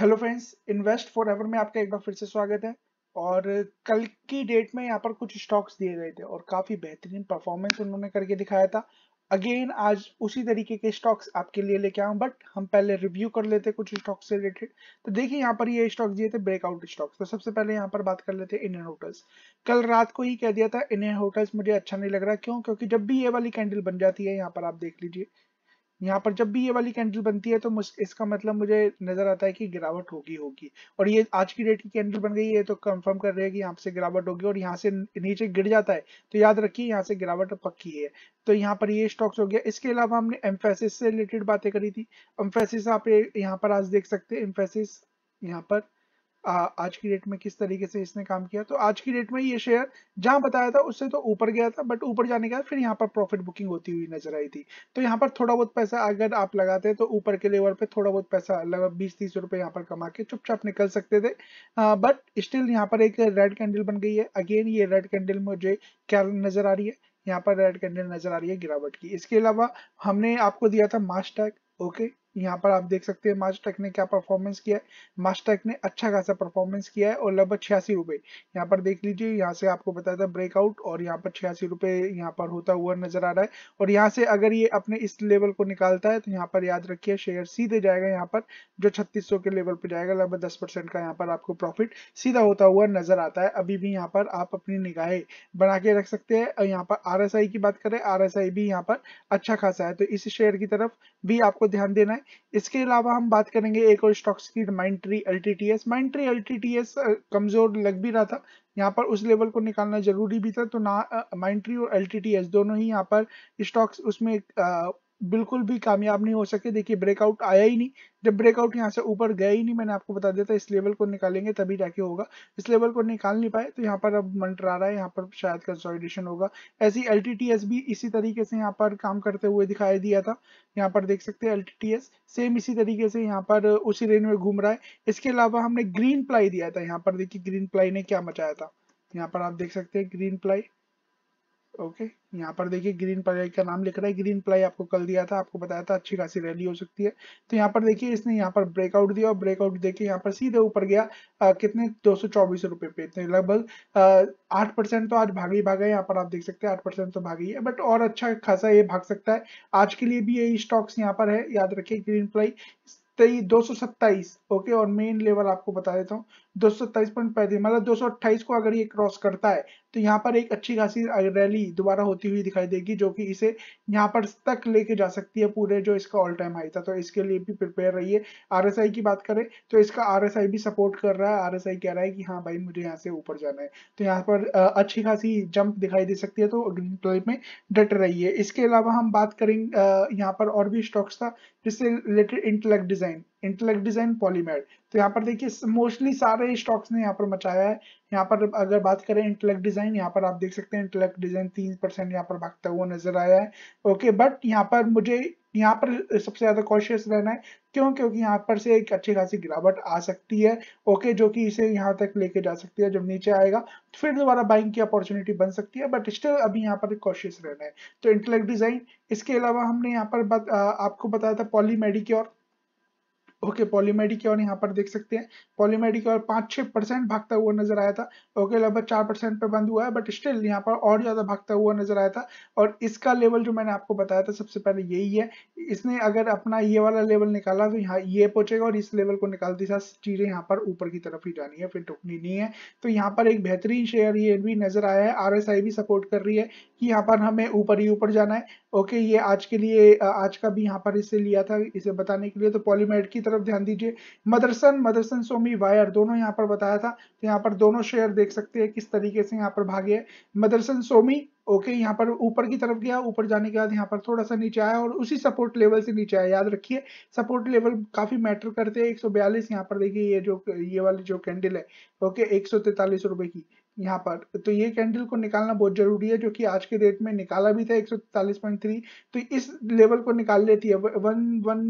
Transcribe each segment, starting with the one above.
hello friends invest for forever में आपका एक बार फिर से स्वागत है और कल की डेट में यहाँ पर कुछ स्टॉक्स दिए गए थे और काफ़ी बेहतरीन परफॉर्मेंस उन्होंने करके दिखाया था अगेन आज उसी तरीके के स्टॉक्स आपके लिए लेके आऊँ बट हम पहले रिव्यू कर लेते कुछ स्टॉक्स से रिलेटेड तो देखिए यहाँ पर ये स्टॉक्स दिए थे ब्रेकआउट स्टॉक्स तो सबसे पहले यहाँ पर बात कर लेते हैं इंडियन होटल्स कल रात को ही कह दिया था इंडियन होटल्स मुझे अच्छा नहीं लग रहा क्यों क्योंकि जब भी ये वाली कैंडल बन जाती है यहाँ पर आप देख लीजिए यहाँ पर जब भी ये वाली कैंडल बनती है तो इसका मतलब मुझे नजर आता है कि गिरावट होगी होगी और ये आज की डेट की कैंडल बन गई है तो कंफर्म कर रहे हैं कि यहाँ से गिरावट होगी और यहाँ से नीचे गिर जाता है तो याद रखिए यहाँ से गिरावट पक्की है तो यहाँ पर ये स्टॉक्स हो गया इसके अलावा हमने एम्फेसिस से रिलेटेड बातें करी थी एम्फेसिस आप यहाँ पर आज देख सकते हैं एम्फेसिस यहाँ पर आज की डेट में किस तरीके से इसने काम किया तो आज की डेट में ये शेयर जहां बताया था उससे तो ऊपर गया था बट ऊपर जाने के बाद फिर यहाँ पर प्रॉफिट बुकिंग होती हुई नजर आई थी तो यहाँ पर थोड़ा बहुत पैसा अगर आप लगाते हैं तो ऊपर के लेवल पे थोड़ा बहुत पैसा लगभग बीस तीस रुपए यहाँ पर कमा के चुपचाप निकल सकते थे बट स्टिल यहाँ पर एक रेड कैंडल बन गई है अगेन ये रेड कैंडल मुझे क्या नजर आ रही है यहाँ पर रेड कैंडल नजर आ रही है गिरावट की इसके अलावा हमने आपको दिया था मास्टैग ओके यहाँ पर आप देख सकते हैं मास्टेक ने क्या परफॉर्मेंस किया है मास्टेक ने अच्छा खासा परफॉर्मेंस किया है और लगभग छियासी रुपए यहाँ पर देख लीजिए यहाँ से आपको बताया था ब्रेकआउट और यहाँ पर छियासी रुपए यहाँ पर होता हुआ नजर आ रहा है और यहाँ से अगर ये अपने इस लेवल को निकालता है तो यहाँ पर याद रखिये शेयर सीधे जाएगा यहाँ पर जो छत्तीस के लेवल पर जाएगा लगभग दस का यहाँ पर आपको प्रॉफिट सीधा होता हुआ नजर आता है अभी भी यहाँ पर आप अपनी निगाहें बना के रख सकते हैं यहाँ पर आर की बात करें आर भी यहाँ पर अच्छा खासा है तो इस शेयर की तरफ भी आपको ध्यान देना है है इसके अलावा हम बात करेंगे एक और स्टॉक्स की Mindtree L T T S Mindtree L T T S कमजोर लग भी रहा था यहाँ पर उस लेवल को निकालना जरूरी भी था तो ना माइंट्री और एल टी टी एस दोनों ही यहाँ पर स्टॉक्स उसमें आ, बिल्कुल भी कामयाब नहीं हो सके देखिए ब्रेकआउट आया ही नहीं जब ब्रेकआउट यहाँ से ऊपर गया ही नहीं मैंने आपको बता दिया था इस लेवल को निकालेंगे तभी जाके होगा इस लेवल को निकाल नहीं पाए तो यहाँ पर अब मंटरा रहा है यहाँ पर शायद कंसोलिडेशन होगा ऐसी एल भी इसी तरीके से यहाँ पर काम करते हुए दिखाई दिया था यहाँ पर देख सकते हैं एल सेम इसी तरीके से यहाँ पर उसी रेंज में घूम रहा है इसके अलावा हमने ग्रीन प्लाई दिया था यहाँ पर देखिए ग्रीन प्लाई ने क्या मचाया था यहाँ पर आप देख सकते हैं ग्रीन प्लाई ओके यहाँ पर देखिए ग्रीन प्लाई का नाम लिख रहा है ग्रीन प्लाई आपको कल दिया था आपको बताया था अच्छी खासी रैली हो सकती है तो यहाँ पर देखिए इसने यहाँ पर ब्रेकआउट दिया और ब्रेकआउट देखिए यहाँ पर सीधे ऊपर गया आ, कितने दो सौ चौबीस रुपए पे इतने लगभग आठ परसेंट तो आज भाग ही भागा है यहाँ पर आप देख सकते हैं आठ परसेंट तो भागी है बट और अच्छा खासा ये भाग सकता है आज के लिए भी यही स्टॉक्स यहाँ पर है याद रखिये ग्रीन प्लाई तेईस दो सौ सत्ताईस ओके और मेन लेवल आपको बता देता हूँ दो सौ सत्ताईस पॉइंट पैंतीस मतलब दो सौ अट्ठाईस को अगर ये क्रॉस करता है तो यहाँ पर एक अच्छी खासी रैली दोबारा होती हुई दिखाई देगी जो कि इसे यहाँ पर तक लेके जा सकती है पूरे जो इसका ऑल टाइम हाई था तो इसके लिए भी प्रिपेयर रहिए आरएसआई की बात करें तो इसका आरएसआई भी सपोर्ट कर रहा है आरएसआई कह रहा है कि हाँ भाई मुझे यहाँ से ऊपर जाना है तो यहाँ पर अच्छी खासी जंप दिखाई दे सकती है तो ग्रीन कलर में डट है इसके अलावा हम बात करेंगे यहाँ पर और भी स्टॉक्स था जिससे related Intellect design Intellect design Polymed तो यहाँ पर देखिए मोस्टली सारे स्टॉक्स ने यहाँ पर मचाया है यहाँ पर अगर बात करें इंटेलेक्ट डिजाइन यहाँ पर आप देख सकते हैं इंटेलेक्ट डिजाइन तीन परसेंट यहाँ पर भागता हुआ नजर आया है ओके बट यहाँ पर मुझे यहाँ पर सबसे ज्यादा कॉशियस रहना है क्यों क्योंकि यहाँ पर से एक अच्छी खासी गिरावट आ सकती है ओके जो कि इसे यहाँ तक लेके जा सकती है जब नीचे आएगा तो फिर दोबारा बाइंग की अपॉर्चुनिटी बन सकती है बट स्टिल अभी यहाँ पर कॉशियस रहना है तो इंटेलेक्ट डिजाइन इसके अलावा हमने यहाँ पर बत, आ, आपको बताया था पॉली मेडिक्योर ओके पॉलीमेडिक और यहाँ पर देख सकते हैं पॉलीमेडिक और पांच छह परसेंट भागता हुआ नजर आया था ओके लगभग चार परसेंट पे बंद हुआ है बट स्टिल यहाँ पर और ज़्यादा भागता हुआ नजर आया था और इसका लेवल जो मैंने आपको बताया था सबसे पहले यही है इसने अगर अपना ये वाला लेवल निकाला तो यहाँ ये पहुंचेगा और इस लेवल को निकालती साथ चीज़ें यहाँ पर ऊपर की तरफ ही जानी है फिर टुकनी नहीं है तो यहाँ पर एक बेहतरीन शेयर ये भी नजर आया है आर भी सपोर्ट कर रही है कि यहाँ पर हमें ऊपर ही ऊपर जाना है ओके ये आज के लिए आज का भी यहाँ पर इसे लिया था इसे बताने के लिए तो पॉलीमेड की तरफ ध्यान दीजिए मदरसन मदरसन सोमी वायर दोनों यहाँ पर बताया था तो यहाँ पर दोनों शेयर देख सकते हैं किस तरीके से यहाँ पर भागे है मदरसन सोमी ओके यहाँ पर ऊपर की तरफ गया ऊपर जाने के बाद यहाँ पर थोड़ा सा नीचे आया और उसी सपोर्ट लेवल से नीचे आया याद रखिए सपोर्ट लेवल काफी मैटर करते हैं 142 यहाँ पर देखिए ये जो ये वाली जो कैंडल है ओके एक सौ रुपए की यहाँ पर तो ये कैंडल को निकालना बहुत जरूरी है जो कि आज के डेट में निकाला भी था 143.3 तो इस लेवल को निकाल लेती है one one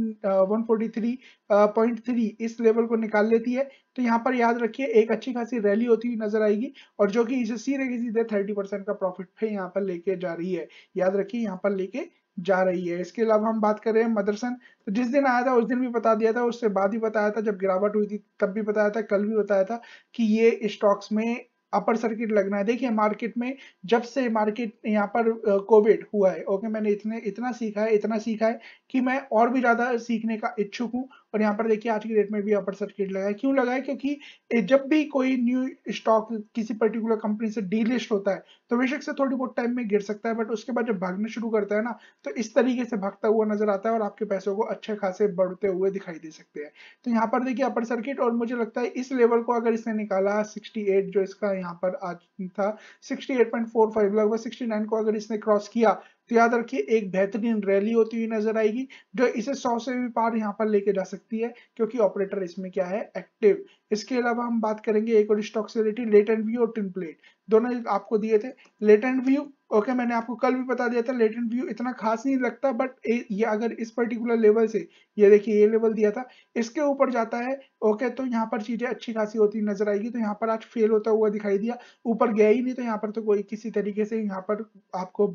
one forty three point three इस लेवल को निकाल लेती है तो यहाँ पर याद रखिए एक अच्छी खासी रैली होती हुई नजर आएगी और जो कि इसे सीधे सीधे थर्टी परसेंट का प्रॉफिट पे यहाँ पर लेके जा रही है याद रखिए यहाँ पर लेके जा रही है इसके अलावा हम बात कर रहे हैं मदरसन तो जिस दिन आया था उस दिन भी बता दिया था उससे बाद ही बताया था जब गिरावट हुई थी तब भी बताया था कल भी बताया था कि ये स्टॉक्स में अपर सर्किट लगना है देखिए मार्केट में जब से मार्केट यहाँ पर कोविड हुआ है ओके मैंने इतने इतना सीखा है इतना सीखा है कि मैं और भी ज़्यादा सीखने का इच्छुक हूँ और यहाँ पर देखिए आज की डेट में भी अपर सर्किट लगा है क्यों लगा है क्योंकि जब भी कोई न्यू स्टॉक किसी पर्टिकुलर कंपनी से डीलिस्ट होता है तो बेशक से थोड़ी बहुत टाइम में गिर सकता है बट उसके बाद जब भागना शुरू करता है ना तो इस तरीके से भागता हुआ नजर आता है और आपके पैसों को अच्छे खासे बढ़ते हुए दिखाई दे सकते हैं तो यहाँ पर देखिए अपर सर्किट और मुझे लगता है इस लेवल को अगर इसने निकाला सिक्सटी जो इसका यहाँ पर आज था 68.45 लगभग सिक्सटी को अगर इसने क्रॉस किया तो याद रखिए एक बेहतरीन रैली होती हुई नजर आएगी जो इसे सौ से भी पार यहाँ पर लेके जा सकती है क्योंकि ऑपरेटर इसमें क्या है एक्टिव इसके अलावा हम बात करेंगे एक और स्टॉक से रिलेटेड लेटेंट व्यू और टिन प्लेट दोनों आपको दिए थे लेटेंट व्यू ओके मैंने आपको कल भी बता दिया था लेटेंट व्यू इतना खास नहीं लगता बट ये अगर इस पर्टिकुलर लेवल से ये देखिए ये लेवल दिया था इसके ऊपर जाता है ओके तो यहाँ पर चीजें अच्छी खासी होती नजर आएगी तो यहाँ पर आज फेल होता हुआ दिखाई दिया ऊपर गया ही नहीं तो यहाँ पर तो कोई किसी तरीके से यहाँ पर आपको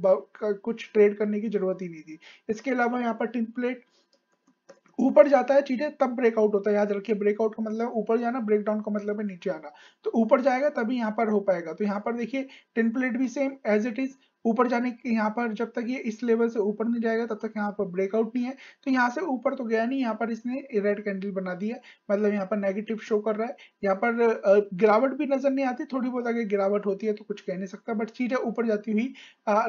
कुछ ट्रेड करने की जरूरत ही नहीं थी इसके अलावा यहाँ पर टिन ऊपर जाता है चीजें तब ब्रेकआउट होता है याद रखिए ब्रेकआउट का मतलब ऊपर जाना ब्रेकडाउन का मतलब है नीचे आना तो ऊपर जाएगा तभी यहाँ पर हो पाएगा तो यहाँ पर देखिए टेम्पलेट भी सेम एज इट इज ऊपर जाने के यहाँ पर जब तक ये इस लेवल से ऊपर नहीं जाएगा तब तक यहाँ पर ब्रेकआउट नहीं है तो यहाँ से ऊपर तो गया नहीं यहाँ पर इसने रेड कैंडल बना दिया मतलब यहाँ पर नेगेटिव शो कर रहा है यहाँ पर गिरावट भी नजर नहीं आती थोड़ी बहुत अगर गिरावट होती है तो कुछ कह नहीं सकता बट चीजें ऊपर जाती हुई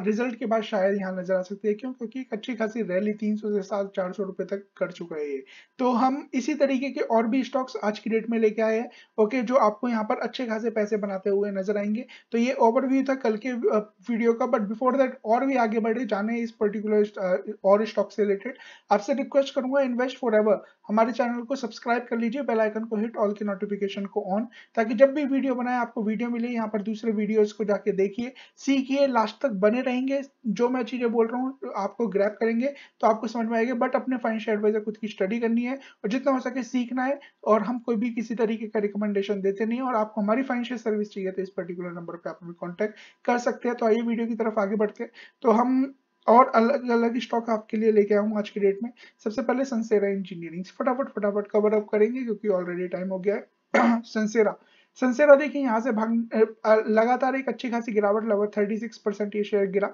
रिजल्ट के बाद शायद यहाँ नजर आ सकती है क्यों क्योंकि एक अच्छी खासी रैली तीन से सात चार रुपए तक कर चुका है ये तो हम इसी तरीके के और भी स्टॉक्स आज की डेट में लेके आए हैं ओके जो आपको यहाँ पर अच्छे खासे पैसे बनाते हुए नजर आएंगे तो ये ओवरव्यू था कल के वीडियो का बट बट बिफोर दैट और भी आगे बढ़े जाने इस पर्टिकुलर uh, और स्टॉक से रिलेटेड आपसे रिक्वेस्ट करूंगा इन्वेस्ट फॉर एवर हमारे चैनल को सब्सक्राइब कर लीजिए बेल आइकन को हिट ऑल के नोटिफिकेशन को ऑन ताकि जब भी वीडियो बनाए आपको वीडियो मिले यहाँ पर दूसरे वीडियोस को जाके देखिए सीखिए लास्ट तक बने रहेंगे जो मैं चीजें बोल रहा हूँ तो आपको ग्रैप करेंगे तो आपको समझ में आएगा बट अपने फाइनेंशियल एडवाइजर खुद की स्टडी करनी है और जितना हो सके सीखना है और हम कोई भी किसी तरीके का रिकमेंडेशन देते नहीं और आपको हमारी फाइनेंशियल सर्विस चाहिए तो इस पर्टिकुलर नंबर पर आप हमें कॉन्टेक्ट कर सकते हैं तो आइए वीडियो की तरफ तरफ आगे बढ़ते हैं तो हम और अलग अलग स्टॉक आपके लिए लेके आऊँ आज के डेट में सबसे पहले सनसेरा इंजीनियरिंग फटाफट फटाफट कवर अप करेंगे क्योंकि ऑलरेडी टाइम हो गया है सनसेरा सनसेरा देखिए यहाँ से भाग लगातार एक अच्छी खासी गिरावट लगभग थर्टी सिक्स परसेंट ये शेयर गिरा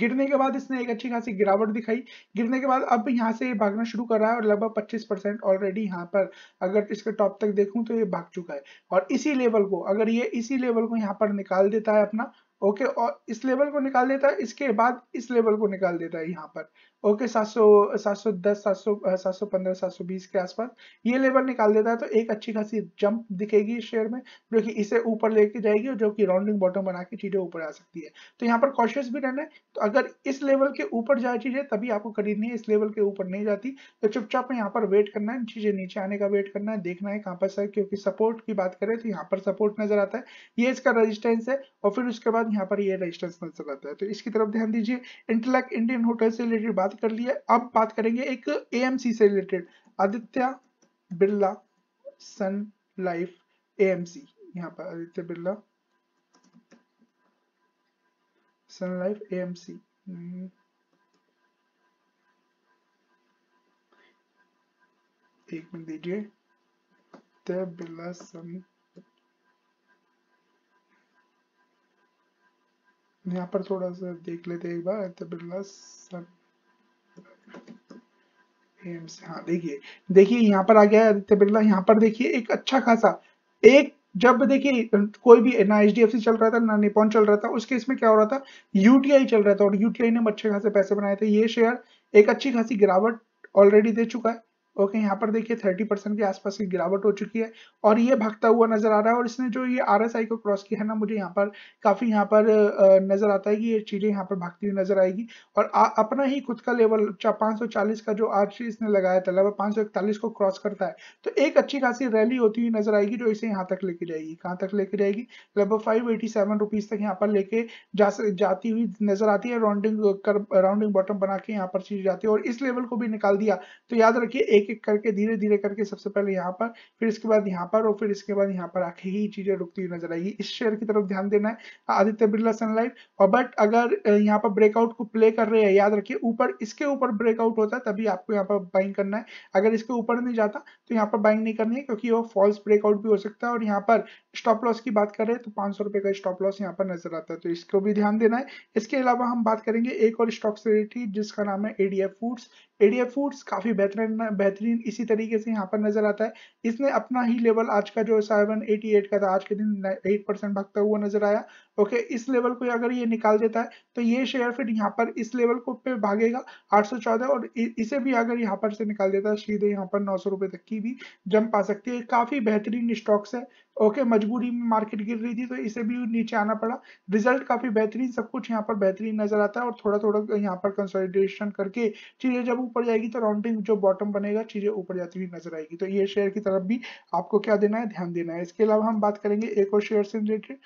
गिरने के बाद इसने एक अच्छी खासी गिरावट दिखाई गिरने के बाद अब यहाँ से ये भागना शुरू कर रहा है और लगभग 25 परसेंट ऑलरेडी यहाँ पर अगर इसके टॉप तक देखूं तो ये भाग चुका है और इसी लेवल को अगर ये इसी लेवल को यहाँ पर निकाल देता है अपना ओके और इस लेवल को निकाल देता है इसके बाद इस लेवल को निकाल देता है यहाँ पर ओके सात सौ सात सौ दस सात सौ सात सौ पंद्रह सात सौ बीस के आसपास ये लेवल निकाल देता है तो एक अच्छी खासी जंप दिखेगी इस शेयर में जो कि इसे ऊपर लेके जाएगी और जो कि राउंडिंग बॉटम बना के चीजें ऊपर आ सकती है तो यहाँ पर कॉशियस भी रहना है तो अगर इस लेवल के ऊपर जाए चीजें तभी आपको खरीदनी है इस लेवल के ऊपर नहीं जाती तो चुपचाप में यहाँ पर वेट करना है चीजें नीचे आने का वेट करना है देखना है कहाँ पर सर क्योंकि सपोर्ट की बात करें तो यहाँ पर सपोर्ट नजर आता है ये इसका रजिस्टेंस है और फिर उसके बाद यहाँ पर ये रजिस्टेंस नजर आता है तो इसकी तरफ ध्यान दीजिए इंटरलैक इंडियन होटल से रिलेटेड बात बात कर लिया अब बात करेंगे एक एएमसी से related Aditya Birla sun life AMC यहाँ पर Aditya Birla sun life AMC एक मिनट दीजिए आदित्य बिरला सन यहाँ पर थोड़ा सा देख लेते एक बार आदित्य बिरला सन हाँ देखिए देखिए यहाँ पर आ गया है आदित्य बिरला यहाँ पर देखिए एक अच्छा खासा एक जब देखिए कोई भी ना एच चल रहा था ना निपोन चल रहा था उस केस में क्या हो रहा था यूटीआई चल रहा था और यूटीआई ने अच्छे खासे पैसे बनाए थे ये शेयर एक अच्छी खासी गिरावट ऑलरेडी दे चुका है ओके okay, यहाँ पर देखिए 30 परसेंट के आसपास की गिरावट हो चुकी है और ये भागता हुआ नजर आ रहा है और इसने जो ये आरएसआई को क्रॉस किया है ना मुझे यहाँ पर काफी यहाँ पर नजर आता है कि ये चीजें यहाँ पर भागती हुई नजर आएगी और आ, अपना ही खुद का लेवल पाँच का जो आज इसने लगाया था लगभग पांच को क्रॉस करता है तो एक अच्छी खासी रैली होती हुई नजर आएगी जो इसे यहाँ तक लेके जाएगी कहाँ तक लेके जाएगी लगभग फाइव एटी सेवन रुपीज तक यहाँ पर लेके जा, जाती हुई नजर आती है राउंडिंग राउंडिंग बॉटम बना के यहाँ पर चीज जाती है और इस लेवल को भी निकाल दिया तो याद रखिए एक एक एक करके धीरे धीरे करके सबसे पहले यहाँ पर फिर इसके बाद यहाँ पर और फिर इसके बाद यहाँ पर आके ही चीजें रुकती हुई नजर आएगी इस शेयर की तरफ ध्यान देना है आदित्य बिरला सनलाइट और बट अगर यहाँ पर ब्रेकआउट को प्ले कर रहे हैं याद रखिए ऊपर इसके ऊपर ब्रेकआउट होता है तभी आपको यहाँ पर बाइंग करना है अगर इसके ऊपर नहीं जाता तो यहाँ पर बाइंग नहीं करनी है क्योंकि वो फॉल्स ब्रेकआउट भी हो सकता है और यहाँ पर स्टॉप लॉस की बात करें तो पांच का स्टॉप लॉस यहाँ पर नजर आता है तो इसको भी ध्यान देना है इसके अलावा हम बात करेंगे एक और स्टॉक से जिसका नाम है एडीएफ फूड्स एडीएफ फूड्स काफी बेहतरीन बेहतरीन बेहतरीन इसी तरीके से यहाँ पर नजर आता है इसने अपना ही लेवल आज का जो सेवन एटी एट का था आज के दिन एट परसेंट भागता हुआ नजर आया ओके इस लेवल को अगर ये निकाल देता है तो ये शेयर फिर यहाँ पर इस लेवल को पे भागेगा 814 और इसे भी अगर यहाँ पर से निकाल देता है सीधे यहाँ पर नौ सौ तक की भी जंप आ सकती है काफी बेहतरीन स्टॉक्स है ओके okay, मजबूरी में मार्केट गिर रही थी तो इसे भी नीचे आना पड़ा रिजल्ट काफी बेहतरीन सब कुछ यहाँ पर बेहतरीन नजर आता है और थोड़ा थोड़ा यहाँ पर कंसोलिडेशन करके चीजें जब ऊपर जाएगी तो राउंडिंग जो बॉटम बनेगा चीजें ऊपर जाती हुई नजर आएगी तो ये शेयर की तरफ भी आपको क्या देना है ध्यान देना है इसके अलावा हम बात करेंगे एक और शेयर से रिलेटेड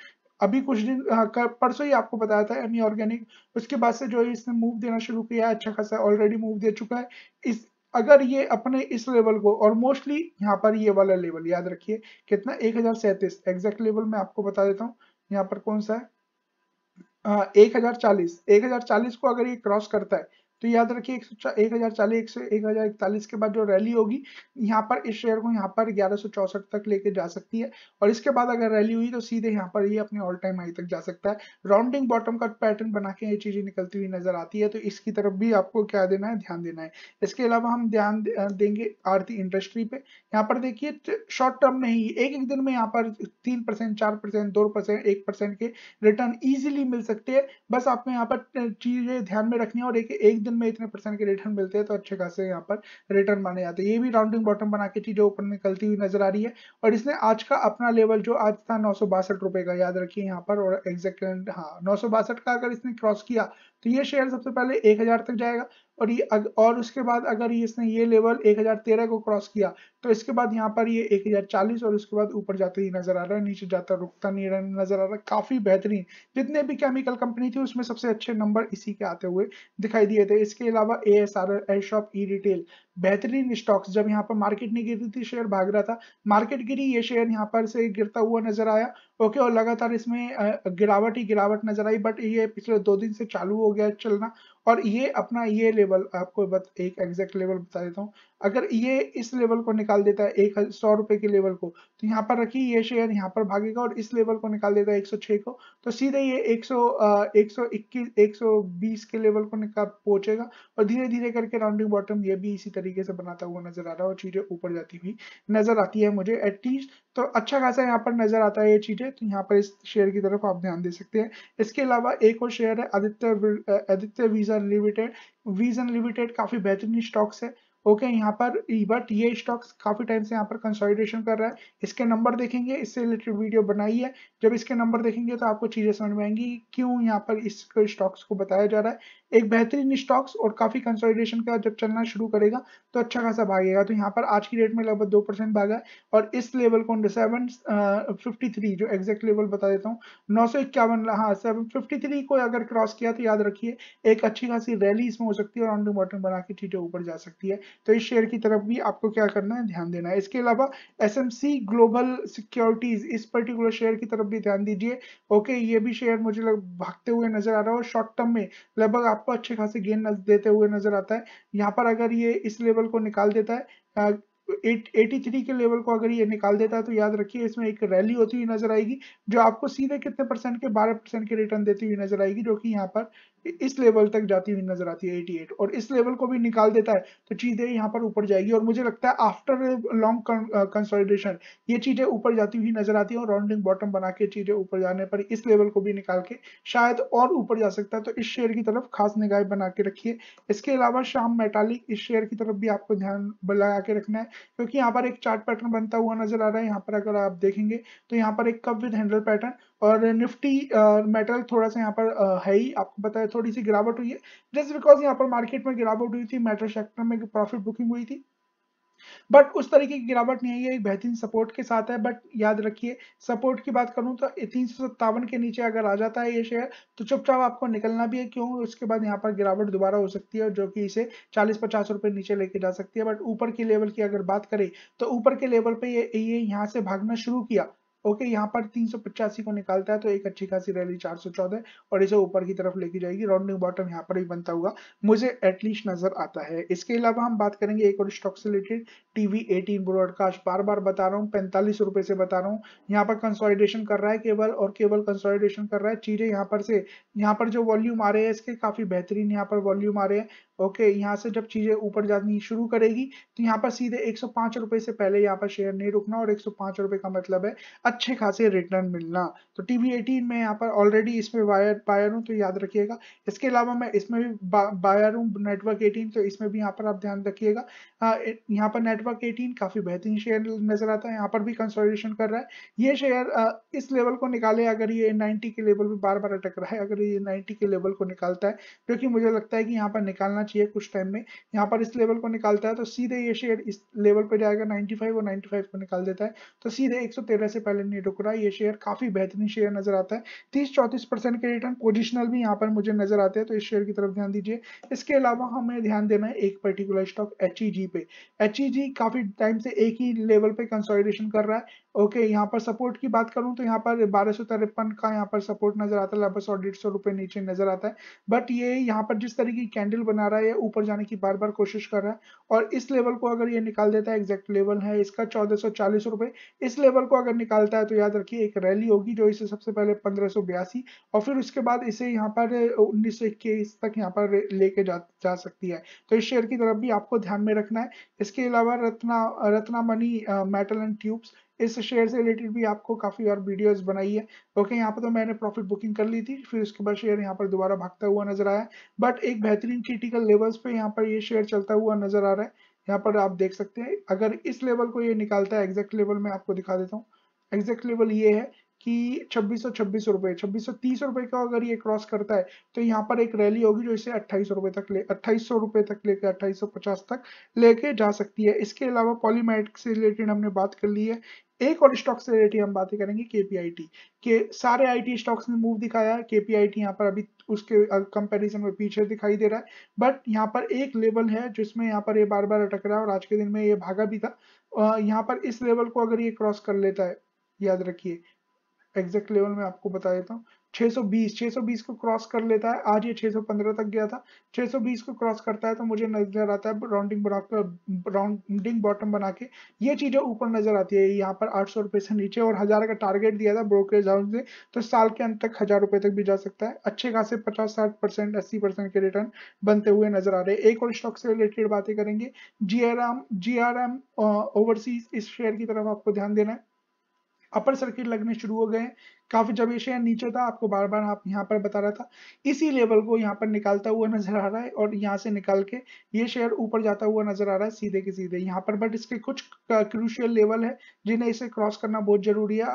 अभी कुछ दिन हाँ, परसों ही आपको बताया था एमी ऑर्गेनिक e उसके बाद से जो है इसने मूव देना शुरू किया है अच्छा खासा ऑलरेडी मूव दे चुका है इस अगर ये अपने इस लेवल को और मोस्टली यहाँ पर ये वाला लेवल याद रखिए कितना एक हजार सैंतीस एग्जैक्ट लेवल मैं आपको बता देता हूँ यहाँ पर कौन सा है हाँ, एक हजार चालीस एक हजार चालीस को अगर ये क्रॉस करता है तो याद रखिए एक हजार चालीस एक हजार इकतालीस के बाद जो रैली होगी यहाँ पर इस शेयर को यहाँ पर ग्यारह तक लेके जा सकती है और इसके बाद अगर रैली हुई तो सीधे यहाँ पर ये अपने ऑल टाइम हाई तक जा सकता है राउंडिंग बॉटम का पैटर्न बना के ये चीजें निकलती हुई नजर आती है तो इसकी तरफ भी आपको क्या देना है ध्यान देना है इसके अलावा हम ध्यान देंगे आरती इंडस्ट्री पे यहाँ पर देखिए शॉर्ट टर्म में ही एक एक दिन में यहाँ पर तीन परसेंट चार परसेंट दो परसेंट एक परसेंट के रिटर्न ईजिली मिल सकते हैं बस आपको यहाँ पर चीजें ध्यान में रखनी है और एक एक दिन सीजन में इतने परसेंट के रिटर्न मिलते हैं तो अच्छे खासे यहाँ पर रिटर्न माने जाते हैं ये भी राउंडिंग बॉटम बना के चीजें ऊपर निकलती हुई नजर आ रही है और इसने आज का अपना लेवल जो आज था नौ का याद रखिए यहाँ पर और एग्जैक्ट हाँ नौ का अगर इसने क्रॉस किया तो ये शेयर सबसे पहले एक तक जाएगा और ये और उसके बाद अगर ये इसने ये लेवल 1013 को क्रॉस किया तो इसके बाद यहाँ पर ये 1040 और उसके बाद ऊपर जाते ही नजर आ रहा है नीचे जाता रुकता नहीं नजर आ रहा है काफी बेहतरीन जितने भी केमिकल कंपनी थी उसमें सबसे अच्छे नंबर इसी के आते हुए दिखाई दिए थे इसके अलावा A S R L E retail बेहतरीन स्टॉक्स जब यहाँ पर मार्केट नहीं गिरती थी शेयर भाग रहा था मार्केट गिरी ये शेयर यहाँ पर से गिरता हुआ नजर आया ओके और लगातार इसमें गिरावट ही गिरावट नजर आई बट ये पिछले दो दिन से चालू हो गया चलना और ये अपना ये लेवल आपको बत, एक एग्जैक्ट लेवल बता देता हूँ अगर ये इस लेवल तो को निकाल देता है एक सौ रुपए के लेवल को तो यहाँ पर रखिए ये शेयर यहाँ पर भागेगा और इस लेवल को निकाल देता है एक सौ छः को तो सीधे ये एक सौ एक सौ इक्कीस एक सौ बीस के लेवल को निकाल पहुंचेगा और धीरे धीरे करके राउंडिंग बॉटम ये भी इसी तरीके से बनाता हुआ नजर आ रहा है और चीजें ऊपर जाती हुई नजर आती है मुझे एटलीस्ट तो अच्छा खासा यहाँ पर नजर आता है ये चीजें तो यहाँ पर इस शेयर की तरफ आप ध्यान दे सकते हैं इसके अलावा एक और शेयर है आदित्य आदित्य वीजा लिमिटेड वीजन लिमिटेड काफी बेहतरीन स्टॉक्स है ओके okay, यहाँ पर बट ये स्टॉक्स काफी टाइम से यहाँ पर कंसोलिडेशन कर रहा है इसके नंबर देखेंगे इससे रिलेटेड वीडियो बनाई है जब इसके नंबर देखेंगे तो आपको चीजें समझ में आएंगी क्यों यहाँ पर इस स्टॉक्स को बताया जा रहा है एक बेहतरीन स्टॉक्स और काफी कंसोलिडेशन का जब चलना शुरू करेगा तो अच्छा खासा भागेगा तो यहाँ पर आज की डेट में लगभग दो परसेंट भागा है और इस लेवल को सेवन फिफ्टी थ्री जो एग्जैक्ट लेवल बता देता हूँ नौ सौ इक्यावन सेवन फिफ्टी थ्री को अगर क्रॉस किया तो याद रखिए एक अच्छी खासी रैली इसमें हो सकती है और ऑन बॉटम बना के चीजें ऊपर जा सकती है तो इस शेयर की तरफ भी आपको क्या करना है ध्यान देना है इसके अलावा S M C global securities इस पर्टिकुलर शेयर की तरफ भी ध्यान दीजिए ओके ये भी शेयर मुझे भागते हुए नजर आ रहा है और शॉर्ट टर्म में लगभग आपको अच्छे खासे गेन देते हुए नजर आता है यहाँ पर अगर ये इस लेवल को निकाल देता है 83 एटी थ्री के लेवल को अगर ये निकाल देता है तो याद रखिए इसमें एक रैली होती हुई नजर आएगी जो आपको सीधे कितने परसेंट के बारह परसेंट के रिटर्न देती हुई नजर आएगी जो कि यहाँ पर इस लेवल तक जाती हुई नजर आती है एटी एट और इस लेवल को भी निकाल देता है तो चीजें यहाँ पर ऊपर जाएगी और मुझे लगता है आफ्टर लॉन्ग कंसोलिडेशन ये चीजें ऊपर जाती हुई नजर आती है और राउंडिंग बॉटम बना के चीजें ऊपर जाने पर इस लेवल को भी निकाल के शायद और ऊपर जा सकता है तो इस शेयर की तरफ खास निगाह बना के रखिए इसके अलावा शाम मेटालिक इस शेयर की तरफ भी आपको ध्यान लगा के रखना है क्योंकि यहाँ पर एक चार्ट पैटर्न बनता हुआ नजर आ रहा है यहाँ पर अगर आप देखेंगे तो यहाँ पर एक कप विद हैंडल पैटर्न और निफ्टी मेटल थोड़ा सा यहाँ पर है ही आपको पता है थोड़ी सी गिरावट हुई है जस्ट बिकॉज यहाँ पर मार्केट में गिरावट हुई थी मेटल सेक्टर में प्रॉफिट बुकिंग हुई थी बट उस तरीके की गिरावट नहीं है एक बेहतरीन सपोर्ट के साथ है बट याद रखिए सपोर्ट की बात करूं तो तीन सौ सत्तावन के नीचे अगर आ जाता है ये शेयर तो चुपचाप आपको निकलना भी है क्यों उसके बाद यहाँ पर गिरावट दोबारा हो सकती है जो कि इसे चालीस पचास रुपए नीचे लेके जा सकती है बट ऊपर के लेवल की अगर बात करें तो ऊपर के लेवल पे ये ये यहाँ से भागना शुरू किया ओके यहाँ पर तीन को निकालता है तो एक अच्छी खासी रैली चार और इसे ऊपर की तरफ लेके जाएगी राउंडिंग बॉटम यहाँ पर भी बनता हुआ मुझे एटलीस्ट नजर आता है इसके अलावा हम बात करेंगे एक और स्टॉक से रिलेटेड टीवी एटीन ब्रॉडकास्ट बार बार बता रहा हूँ पैंतालीस रुपए से बता रहा हूँ यहाँ पर कंसोलिडेशन कर रहा है केवल और केवल कंसोलिडेशन कर रहा है चीजें यहाँ पर से यहाँ पर जो वॉल्यूम आ रहे हैं इसके काफी बेहतरीन यहाँ पर वॉल्यूम आ रहे हैं ओके यहाँ से जब चीजें ऊपर जानी शुरू करेगी तो यहाँ पर सीधे एक सौ से पहले यहाँ पर शेयर नहीं रुकना और एक सौ का मतलब है अच्छे खासे रिटर्न मिलना तो टीवी एटीन में यहाँ पर ऑलरेडी इसमें बायर बायर हूँ तो याद रखिएगा इसके अलावा मैं इसमें भी बायर हूँ नेटवर्क एटीन तो इसमें भी यहाँ पर आप ध्यान रखिएगा यहाँ पर नेटवर्क एटीन काफी बेहतरीन शेयर नजर आता है यहाँ पर भी कंसोलिडेशन कर रहा है ये शेयर इस लेवल को निकाले अगर ये नाइनटी के लेवल पर बार बार अटक रहा है अगर ये नाइनटी के लेवल को निकालता है क्योंकि मुझे लगता है कि यहाँ पर निकालना करना चाहिए कुछ टाइम में यहाँ पर इस लेवल को निकालता है तो सीधे ये शेयर इस लेवल पर जाएगा 95 और 95 को निकाल देता है तो सीधे 113 से पहले नहीं रुक रहा ये शेयर काफी बेहतरीन शेयर नजर आता है तीस चौंतीस परसेंट के रिटर्न पोजिशनल भी यहाँ पर मुझे नजर आते हैं तो इस शेयर की तरफ ध्यान दीजिए इसके अलावा हमें ध्यान देना है एक पर्टिकुलर स्टॉक एच पे एच e काफी टाइम से एक ही लेवल पे कंसोलिडेशन कर रहा है ओके okay, यहाँ पर सपोर्ट की बात करूँ तो यहाँ पर बारह सौ तिरपन का यहाँ पर सपोर्ट नजर आता है लगभग सौ डेढ़ सौ रुपये नीचे नजर आता है बट ये यहाँ पर जिस तरीके की कैंडल बना रहा है ऊपर जाने की बार बार कोशिश कर रहा है और इस लेवल को अगर ये निकाल देता है एग्जैक्ट लेवल है इसका चौदह सौ चालीस रुपये इस लेवल को अगर निकालता है तो याद रखिए एक रैली होगी जो इसे सबसे पहले पंद्रह बयासी और फिर उसके बाद इसे यहाँ पर उन्नीस सौ इक्कीस तक यहाँ पर लेके जा, जा सकती है तो इस शेयर की तरफ भी आपको ध्यान में रखना है इसके अलावा Ratna Ratnamani metal and tubes इस शेयर से रिलेटेड भी आपको काफ़ी और वीडियोस बनाई है ओके यहाँ पर तो मैंने प्रॉफिट बुकिंग कर ली थी फिर उसके बाद शेयर यहाँ पर दोबारा भागता हुआ नजर आया बट एक बेहतरीन क्रिटिकल लेवल्स पे यहाँ पर ये शेयर चलता हुआ नजर आ रहा है यहाँ पर आप देख सकते हैं अगर इस लेवल को ये निकालता है एग्जैक्ट लेवल में आपको दिखा देता हूँ एग्जैक्ट लेवल ये है कि छब्बीस सौ छब्बीस रुपए छब्बीस सौ तीस रुपए का अगर ये क्रॉस करता है तो यहाँ पर एक रैली होगी जो इसे अट्ठाईस रुपए तक ले अट्ठाईस सौ रुपए तक लेकर अट्ठाईस सौ पचास तक लेके जा सकती है इसके अलावा पॉलीमेट से रिलेटेड हमने बात कर ली है एक और स्टॉक से रिलेटेड हम बातें करेंगे केपीआईटी के सारे आईटी स्टॉक्स ने मूव दिखाया है केपीआईटी यहाँ पर अभी उसके कंपैरिजन में पीछे दिखाई दे रहा है बट यहाँ पर एक लेवल है जिसमें यहाँ पर ये बार बार अटक रहा है और आज के दिन में ये भागा भी था यहाँ पर इस लेवल को अगर ये क्रॉस कर लेता है याद रखिए एग्जैक्ट लेवल में आपको बता देता हूँ 620 620 को क्रॉस कर लेता है आज ये 615 तक गया था 620 को क्रॉस करता है तो मुझे नजर आता है राउंडिंग राउंडिंग बॉटम बना के ये चीजें ऊपर नजर आती है यहाँ पर आठ सौ से नीचे और हजार का टारगेट दिया था ब्रोकरेज हाउस ने तो साल के अंत तक हजार रुपए तक भी जा सकता है अच्छे खासे पचास साठ परसेंट अस्सी परसेंट के रिटर्न बनते हुए नजर आ रहे हैं एक और स्टॉक से रिलेटेड बातें करेंगे G R M G R M overseas इस शेयर की तरफ आपको ध्यान देना है अपर सर्किट लगने शुरू हो गए काफी जब ये शेयर नीचे था आपको बार बार आप यहाँ पर बता रहा था इसी लेवल को यहाँ पर निकालता हुआ नजर आ रहा है और यहाँ से निकाल के ये शेयर ऊपर जाता हुआ नजर आ रहा है सीधे के सीधे यहाँ पर बट इसके कुछ क्रूशियल लेवल है जिन्हें इसे क्रॉस करना बहुत जरूरी है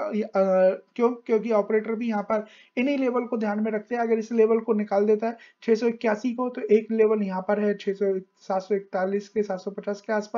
क्यों क्योंकि ऑपरेटर भी यहाँ पर इन्हीं लेवल को ध्यान में रखते हैं अगर इस लेवल को निकाल देता है छह को तो एक लेवल यहाँ पर है छह के सात के आसपास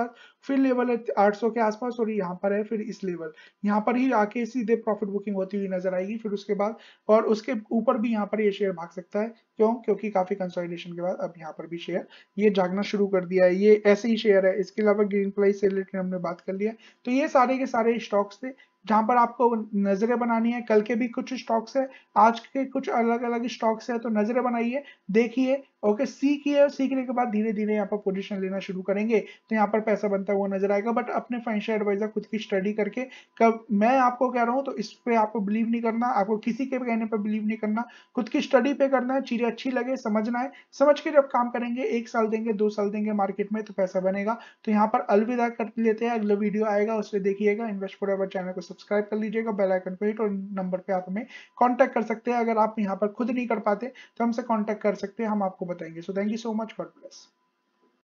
फिर लेवल है आठ के आसपास और यहाँ पर है फिर इस लेवल यहाँ पर ही आके सीधे प्रॉफिट बुकिंग होती हुई नजर आई जाएगी फिर उसके बाद और उसके ऊपर भी यहाँ पर ये शेयर भाग सकता है क्यों क्योंकि काफी कंसोलिडेशन के बाद अब यहाँ पर भी शेयर ये जागना शुरू कर दिया है ये ऐसे ही शेयर है इसके अलावा ग्रीन प्लाई से रिलेटेड हमने बात कर लिया तो ये सारे के सारे स्टॉक्स थे जहां पर आपको नजरें बनानी है कल के भी कुछ स्टॉक्स है आज के कुछ अलग अलग स्टॉक्स है तो नजरें बनाइए देखिए ओके सीखिए और सीखने के बाद धीरे धीरे यहाँ पर पोजीशन लेना शुरू करेंगे तो यहाँ पर पैसा बनता हुआ नजर आएगा बट अपने फाइनेंशियल एडवाइजर खुद की स्टडी करके कब मैं आपको कह रहा हूँ तो इस पर आपको बिलीव नहीं करना आपको किसी के कहने पर बिलीव नहीं करना खुद की स्टडी पे करना है चीजें अच्छी लगे समझना है समझ के जब काम करेंगे एक साल देंगे दो साल देंगे मार्केट में तो पैसा बनेगा तो यहाँ पर अलविदा कर लेते हैं अगला वीडियो आएगा उससे देखिएगा इन्वेस्ट फोर चैनल को सब्सक्राइब सब्सक्राइब कर लीजिएगा बेल आइकन को हिट और नंबर पे आप हमें कांटेक्ट कर सकते हैं अगर आप यहाँ पर खुद नहीं कर पाते तो हमसे कांटेक्ट कर सकते हैं हम आपको बताएंगे so thank you so much God bless